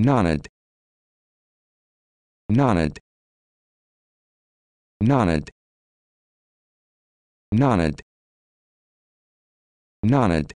Nanad Nanad Nanad Nanad Nanad